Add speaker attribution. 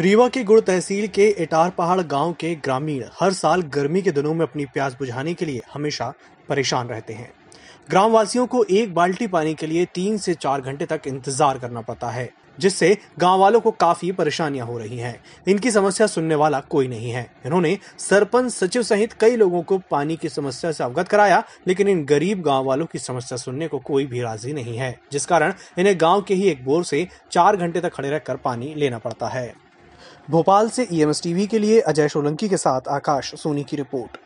Speaker 1: रीवा के गुड़ तहसील के एटार पहाड़ गांव के ग्रामीण हर साल गर्मी के दिनों में अपनी प्यास बुझाने के लिए हमेशा परेशान रहते हैं ग्रामवासियों को एक बाल्टी पानी के लिए तीन से चार घंटे तक इंतजार करना पड़ता है जिससे गांव वालों को काफी परेशानियां हो रही हैं। इनकी समस्या सुनने वाला कोई नहीं है इन्होंने सरपंच सचिव सहित कई लोगों को पानी की समस्या से अवगत कराया लेकिन इन गरीब गांव वालों की समस्या सुनने को कोई भी राजी नहीं है जिस कारण इन्हें गांव के ही एक बोर से चार घंटे तक खड़े रहकर पानी लेना पड़ता है भोपाल से ईएमएस e टीवी के लिए अजय सोलंकी के साथ आकाश सोनी की रिपोर्ट